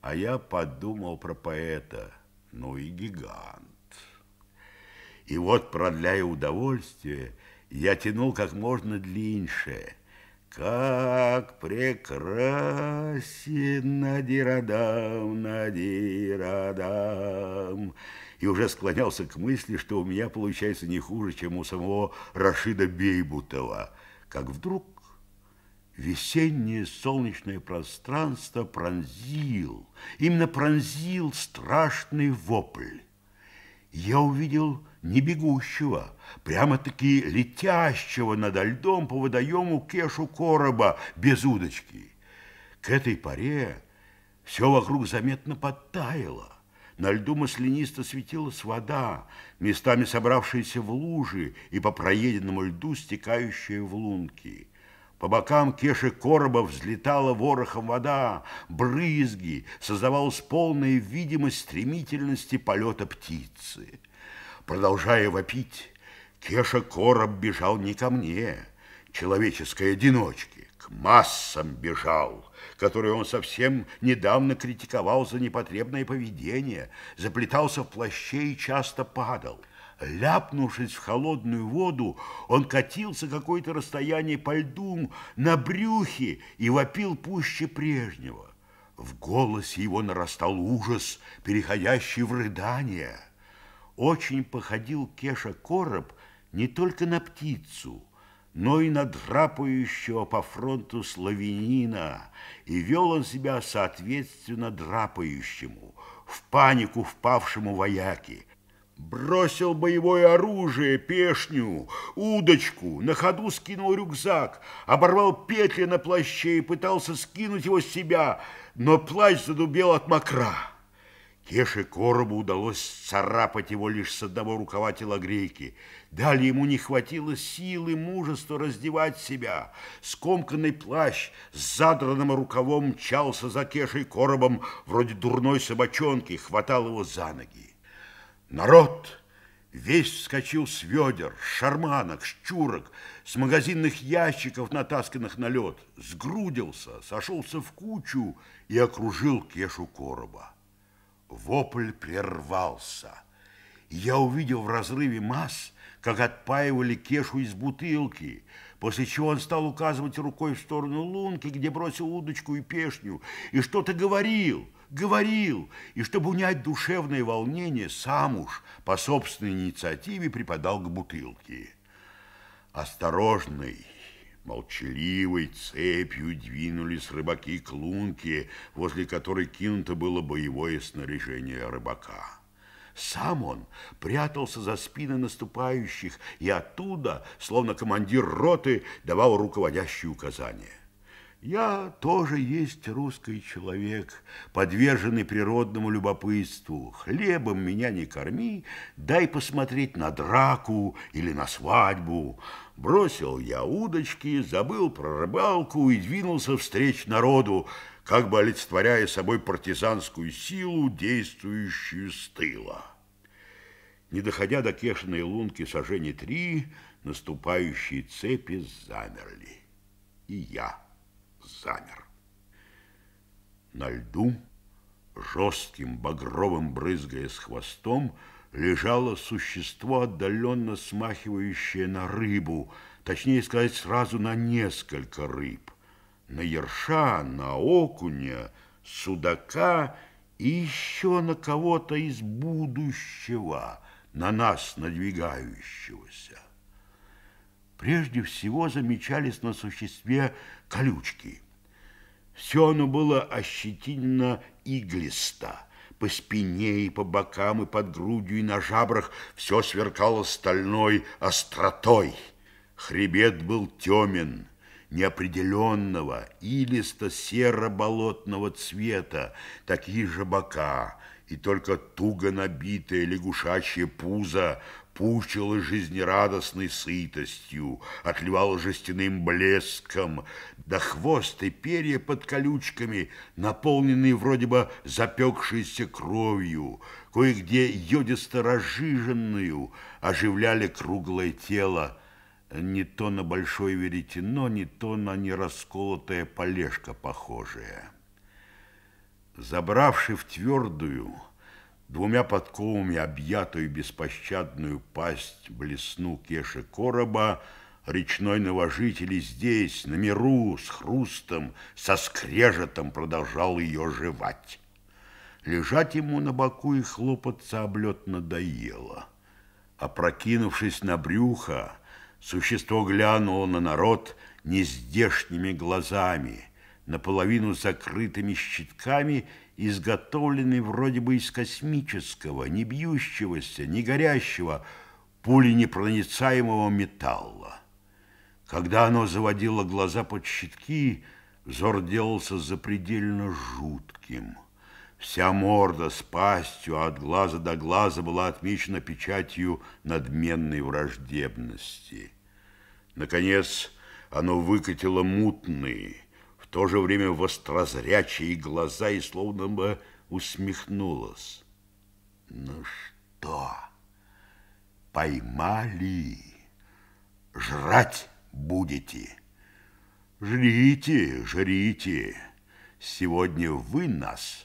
А я подумал про поэта. Ну и гигант. И вот, продляя удовольствие, я тянул как можно длиннее как прекрасен Надирадам, Надирадам! И уже склонялся к мысли, что у меня получается не хуже, чем у самого Рашида Бейбутова. Как вдруг весеннее солнечное пространство пронзил, именно пронзил страшный вопль. Я увидел не бегущего, прямо-таки летящего над льдом по водоему кешу короба без удочки. К этой паре все вокруг заметно подтаяло. На льду маслянисто светилась вода, местами собравшиеся в лужи и по проеденному льду стекающие в лунки. По бокам кеши короба взлетала ворохом вода, брызги, создавалась полная видимость стремительности полета птицы. Продолжая вопить, Кеша Короб бежал не ко мне, человеческой одиночке, к массам бежал, которые он совсем недавно критиковал за непотребное поведение, заплетался в плаще и часто падал. Ляпнувшись в холодную воду, он катился какое-то расстояние по льду на брюхе и вопил пуще прежнего. В голосе его нарастал ужас, переходящий в рыдание. Очень походил Кеша Короб не только на птицу, но и на драпающего по фронту славянина, и вел он себя соответственно драпающему, в панику впавшему вояке. Бросил боевое оружие, пешню, удочку, на ходу скинул рюкзак, оборвал петли на плаще и пытался скинуть его с себя, но плащ задубел от мокра. Кеше Коробу удалось царапать его лишь с одного рукава телогрейки. Далее ему не хватило силы, мужества раздевать себя. Скомканный плащ с задранным рукавом мчался за Кешей Коробом, вроде дурной собачонки, хватал его за ноги. Народ весь вскочил с ведер, с шарманок, с чурок, с магазинных ящиков, натасканных на лед, сгрудился, сошелся в кучу и окружил Кешу Короба. Вопль прервался. Я увидел в разрыве масс, как отпаивали кешу из бутылки, после чего он стал указывать рукой в сторону лунки, где бросил удочку и пешню, и что-то говорил, говорил, и чтобы унять душевное волнение, сам уж по собственной инициативе припадал к бутылке. Осторожный, Молчаливой цепью двинулись рыбаки к лунке, возле которой кинуто было боевое снаряжение рыбака. Сам он прятался за спины наступающих и оттуда, словно командир роты, давал руководящие указания. Я тоже есть русский человек, подверженный природному любопытству. Хлебом меня не корми, дай посмотреть на драку или на свадьбу. Бросил я удочки, забыл про рыбалку и двинулся встреч народу, как бы олицетворяя собой партизанскую силу, действующую с тыла. Не доходя до кешиной лунки сожжения три, наступающие цепи замерли. И я замер. На льду, жестким багровым брызгая с хвостом, лежало существо, отдаленно смахивающее на рыбу, точнее сказать, сразу на несколько рыб. На ерша, на окуня, судака и еще на кого-то из будущего, на нас надвигающегося. Прежде всего замечались на существе колючки. Все оно было ощетинно иглисто – по спине и по бокам, и под грудью, и на жабрах все сверкало стальной остротой. Хребет был темен, неопределенного, илисто-серо-болотного цвета, такие же бока, и только туго набитое лягушачье пузо пучило жизнерадостной сытостью, отливало жестяным блеском, да хвост и перья под колючками, наполненные вроде бы запекшейся кровью, кое-где йодисто разжиженную, оживляли круглое тело, не то на большое веретено, не то на нерасколотая полежка похожее. Забравши в твердую, Двумя подковами объятую беспощадную пасть блесну кеши короба, речной навожитель здесь, на миру, с хрустом, со скрежетом продолжал ее жевать. Лежать ему на боку и хлопаться облет лед надоело. Опрокинувшись на брюхо, существо глянуло на народ нездешними глазами, наполовину закрытыми щитками изготовленный вроде бы из космического, не бьющегося, не горящего, пули непроницаемого металла. Когда оно заводило глаза под щитки, взор делался запредельно жутким. Вся морда с пастью от глаза до глаза была отмечена печатью надменной враждебности. Наконец, оно выкатило мутные, то же время вострозрячие глаза и словно бы усмехнулась. Ну что, поймали? Жрать будете? Жрите, жрите. Сегодня вы нас,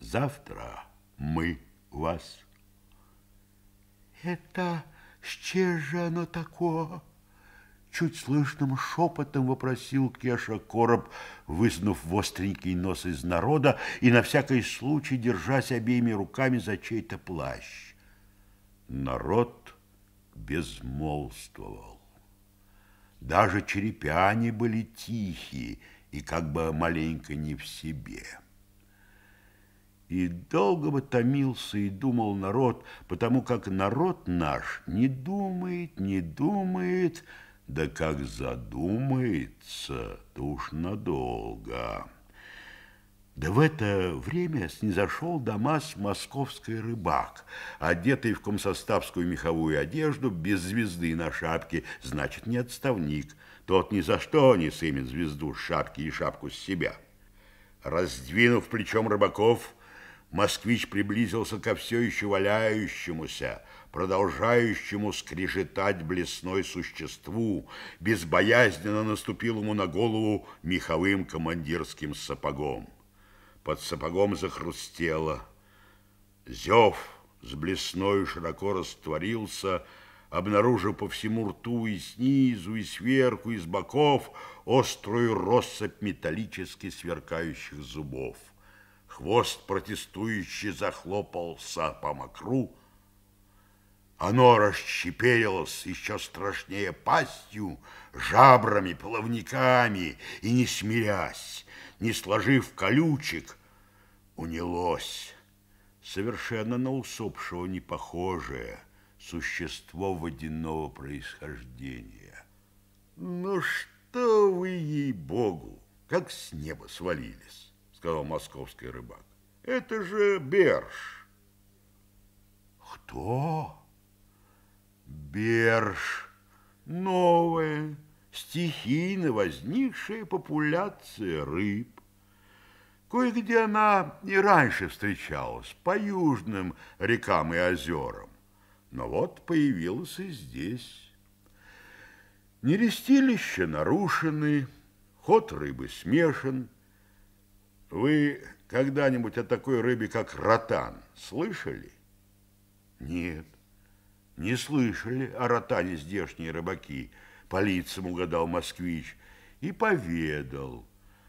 завтра мы вас. Это... Ще же оно такое? Чуть слышным шепотом вопросил Кеша короб, выснув востренький нос из народа и на всякий случай держась обеими руками за чей-то плащ. Народ безмолвствовал. Даже черепяне были тихие и как бы маленько не в себе. И долго бы томился и думал народ, потому как народ наш не думает, не думает, да как задумается, то уж надолго. Да в это время снизошел Дамас московской рыбак, одетый в комсоставскую меховую одежду, без звезды на шапке, значит, не отставник. Тот ни за что не сымет звезду с шапки и шапку с себя. Раздвинув плечом рыбаков, москвич приблизился ко все еще валяющемуся – продолжающему скрежетать блесной существу, безбоязненно наступил ему на голову меховым командирским сапогом. Под сапогом захрустело. Зев с блесной широко растворился, обнаружив по всему рту и снизу, и сверху, и с боков острую россыпь металлически сверкающих зубов. Хвост протестующий захлопался по мокру, оно расщепелилось еще страшнее пастью, жабрами, плавниками, и, не смирясь, не сложив колючек, унялось. Совершенно на усопшего не похожее существо водяного происхождения. «Ну что вы, ей-богу, как с неба свалились!» — сказал московский рыбак. «Это же берш. «Кто?» Берж – новая, стихийно возникшая популяция рыб. Кое-где она и раньше встречалась, по южным рекам и озерам, но вот появилась и здесь. Нерестилища нарушены, ход рыбы смешан. Вы когда-нибудь о такой рыбе, как ротан, слышали? Нет. Не слышали о ротане здешние рыбаки, по лицам угадал москвич, и поведал,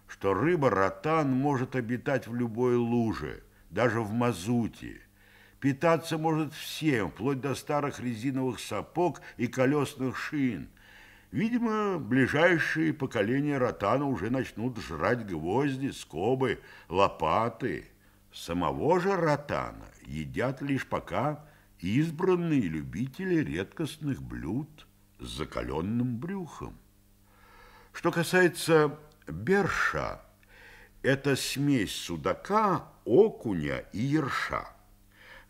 что рыба-ротан может обитать в любой луже, даже в мазуте. Питаться может всем, вплоть до старых резиновых сапог и колесных шин. Видимо, ближайшие поколения ротана уже начнут жрать гвозди, скобы, лопаты. Самого же ротана едят лишь пока избранные любители редкостных блюд с закаленным брюхом. Что касается берша, это смесь судака, окуня и ерша.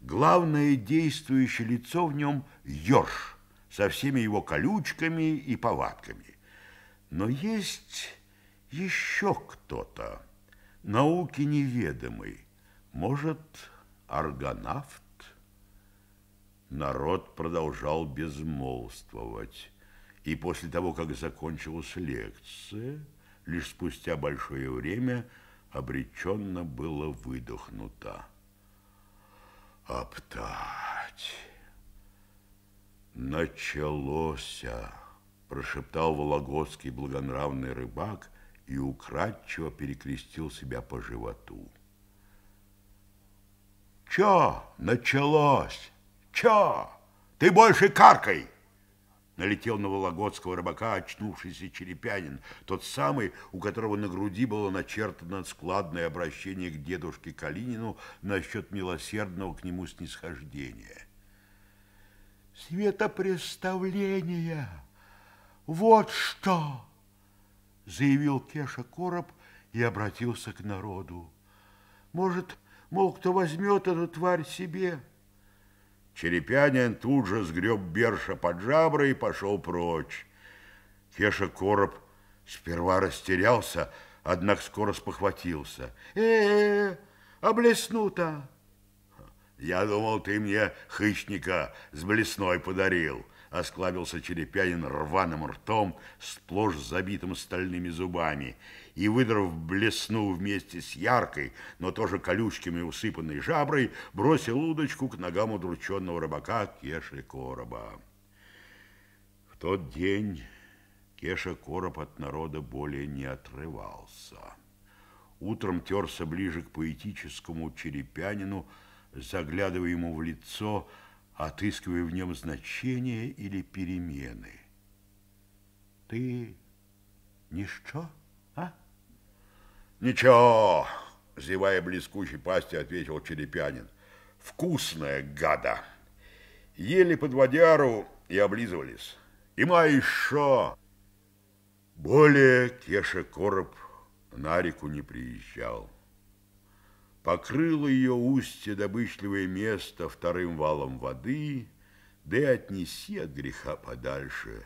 Главное действующее лицо в нем – ерш, со всеми его колючками и повадками. Но есть еще кто-то, науки неведомый, может, аргонавт? Народ продолжал безмолвствовать. И после того, как закончилась лекция, лишь спустя большое время обреченно было выдохнуто. «Оптать! началось, прошептал вологодский благонравный рыбак и украдчиво перекрестил себя по животу. «Чё началось?» Чё? Ты больше каркай!» Налетел на вологодского рыбака очнувшийся черепянин, тот самый, у которого на груди было начертано складное обращение к дедушке Калинину насчет милосердного к нему снисхождения. «Светопреставление! Вот что!» — заявил Кеша Короб и обратился к народу. «Может, мол, кто возьмет эту тварь себе?» Черепянин тут же сгреб Берша под жабры и пошел прочь. Кеша Короб сперва растерялся, однако скоро спохватился. «Э-э-э, а то «Я думал, ты мне хищника с блесной подарил», — осклабился Черепянин рваным ртом, сплошь забитым стальными зубами, и, выдрав блесну вместе с яркой, но тоже колючками усыпанной жаброй, бросил удочку к ногам удрученного рыбака Кеши Короба. В тот день Кеша Короб от народа более не отрывался. Утром терся ближе к поэтическому черепянину, заглядывая ему в лицо, отыскивая в нем значения или перемены. Ты ничто, а? «Ничего!» – зевая блескучей пасти, ответил Черепянин. «Вкусная гада!» Ели под водяру и облизывались. И «Има еще!» Более Кеша Короб на реку не приезжал. Покрыло ее устье добычливое место вторым валом воды, да и отнеси от греха подальше.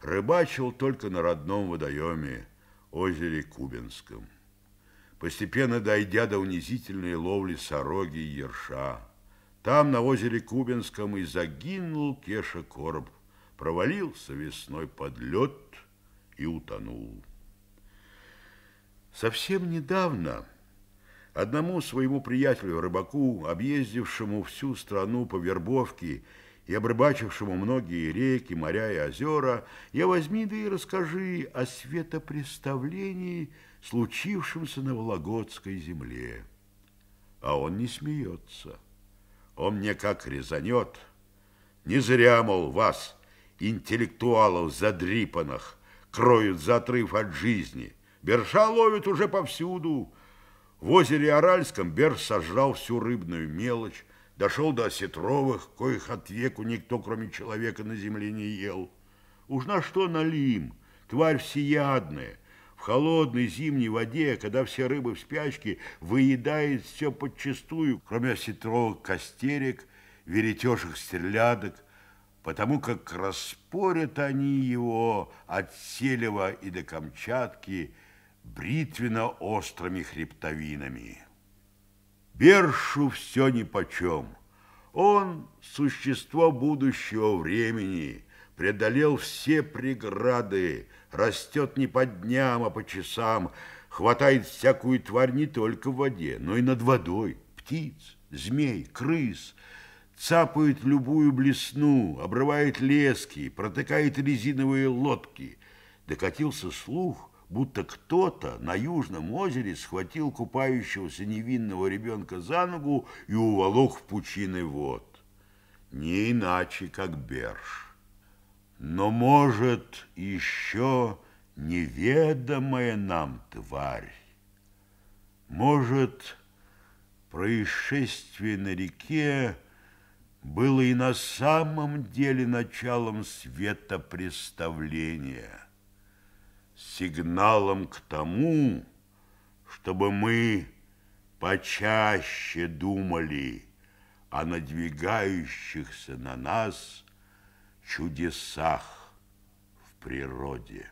Рыбачил только на родном водоеме, озере Кубинском постепенно дойдя до унизительной ловли сороги и ерша. Там, на озере Кубинском, и загинул Кеша Короб, провалился весной под лед и утонул. Совсем недавно одному своему приятелю-рыбаку, объездившему всю страну по вербовке и обрыбачившему многие реки, моря и озера, я возьми да и расскажи о светопреставлении – случившемся на Вологодской земле. А он не смеется. Он мне как резанет. Не зря, мол, вас, интеллектуалов задрипанных, кроют за отрыв от жизни. Берша ловят уже повсюду. В озере Аральском бер сожрал всю рыбную мелочь, дошел до осетровых, коих от веку никто, кроме человека, на земле не ел. Уж на что налим, тварь всеядная, в холодной зимней воде, когда все рыбы в спячке, выедает все подчистую, кроме осетровых костерек, веретешек стрелядок, потому как распорят они его от Селева и до Камчатки бритвенно-острыми хребтовинами. Бершу все нипочем. Он – существо будущего времени, преодолел все преграды, растет не по дням, а по часам, хватает всякую тварь не только в воде, но и над водой, птиц, змей, крыс, цапает любую блесну, обрывает лески, протыкает резиновые лодки. Докатился слух, будто кто-то на Южном озере схватил купающегося невинного ребенка за ногу и уволок в пучины вод. Не иначе, как Берш но, может, еще неведомая нам тварь. Может, происшествие на реке было и на самом деле началом светопреставления, сигналом к тому, чтобы мы почаще думали о надвигающихся на нас чудесах в природе.